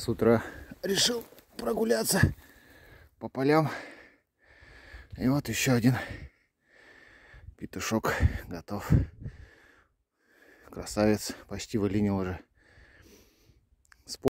с утра решил прогуляться по полям. И вот еще один петушок готов. Красавец, почти вылинил уже.